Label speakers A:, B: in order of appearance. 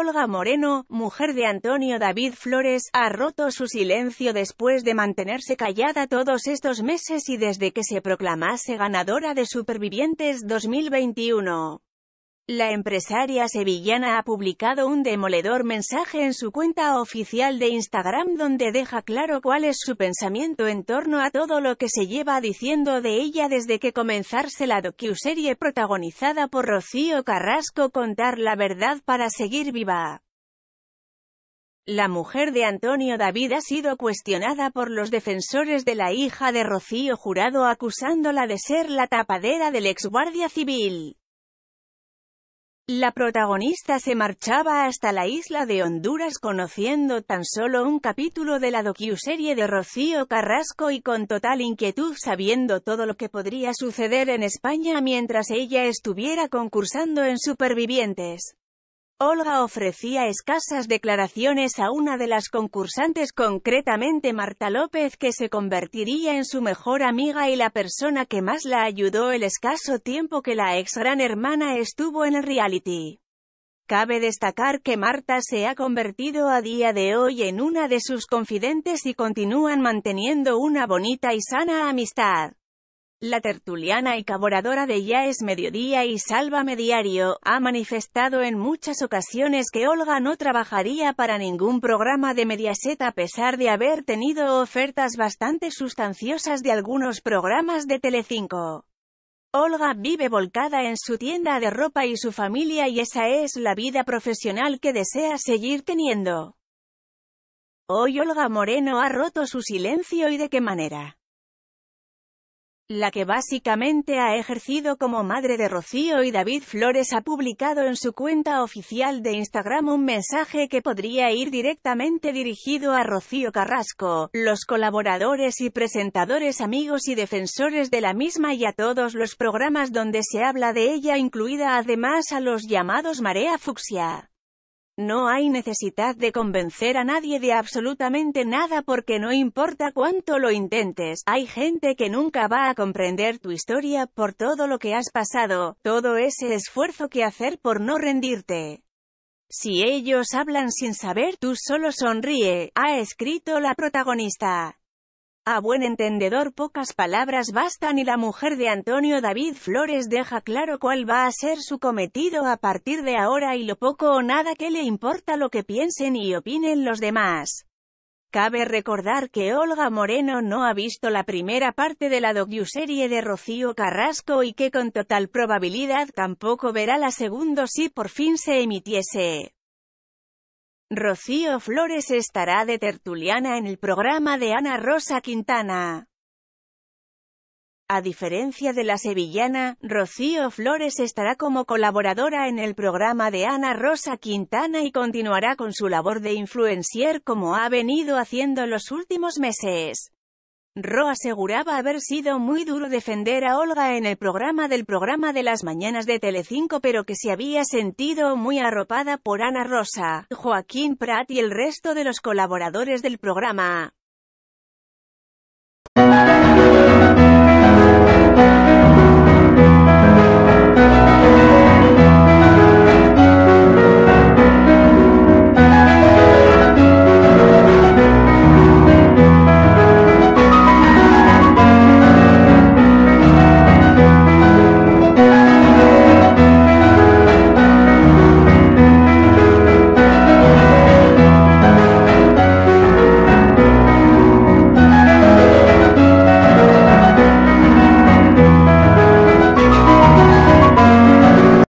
A: Olga Moreno, mujer de Antonio David Flores, ha roto su silencio después de mantenerse callada todos estos meses y desde que se proclamase ganadora de Supervivientes 2021. La empresaria sevillana ha publicado un demoledor mensaje en su cuenta oficial de Instagram donde deja claro cuál es su pensamiento en torno a todo lo que se lleva diciendo de ella desde que comenzarse la docuserie protagonizada por Rocío Carrasco Contar la verdad para seguir viva. La mujer de Antonio David ha sido cuestionada por los defensores de la hija de Rocío Jurado acusándola de ser la tapadera del ex guardia civil. La protagonista se marchaba hasta la isla de Honduras conociendo tan solo un capítulo de la docu-serie de Rocío Carrasco y con total inquietud sabiendo todo lo que podría suceder en España mientras ella estuviera concursando en Supervivientes. Olga ofrecía escasas declaraciones a una de las concursantes, concretamente Marta López, que se convertiría en su mejor amiga y la persona que más la ayudó el escaso tiempo que la ex gran hermana estuvo en el reality. Cabe destacar que Marta se ha convertido a día de hoy en una de sus confidentes y continúan manteniendo una bonita y sana amistad. La tertuliana y caboradora de Ya es Mediodía y Salva Diario, ha manifestado en muchas ocasiones que Olga no trabajaría para ningún programa de Mediaset a pesar de haber tenido ofertas bastante sustanciosas de algunos programas de Telecinco. Olga vive volcada en su tienda de ropa y su familia y esa es la vida profesional que desea seguir teniendo. Hoy Olga Moreno ha roto su silencio y de qué manera la que básicamente ha ejercido como madre de Rocío y David Flores ha publicado en su cuenta oficial de Instagram un mensaje que podría ir directamente dirigido a Rocío Carrasco, los colaboradores y presentadores amigos y defensores de la misma y a todos los programas donde se habla de ella incluida además a los llamados Marea Fucsia. No hay necesidad de convencer a nadie de absolutamente nada porque no importa cuánto lo intentes, hay gente que nunca va a comprender tu historia por todo lo que has pasado, todo ese esfuerzo que hacer por no rendirte. Si ellos hablan sin saber, tú solo sonríe, ha escrito la protagonista. A buen entendedor pocas palabras bastan y la mujer de Antonio David Flores deja claro cuál va a ser su cometido a partir de ahora y lo poco o nada que le importa lo que piensen y opinen los demás. Cabe recordar que Olga Moreno no ha visto la primera parte de la docu-serie de Rocío Carrasco y que con total probabilidad tampoco verá la segunda si por fin se emitiese. Rocío Flores estará de tertuliana en el programa de Ana Rosa Quintana. A diferencia de la sevillana, Rocío Flores estará como colaboradora en el programa de Ana Rosa Quintana y continuará con su labor de influencier como ha venido haciendo los últimos meses. Ro aseguraba haber sido muy duro defender a Olga en el programa del programa de las mañanas de Telecinco pero que se había sentido muy arropada por Ana Rosa, Joaquín Prat y el resto de los colaboradores del programa.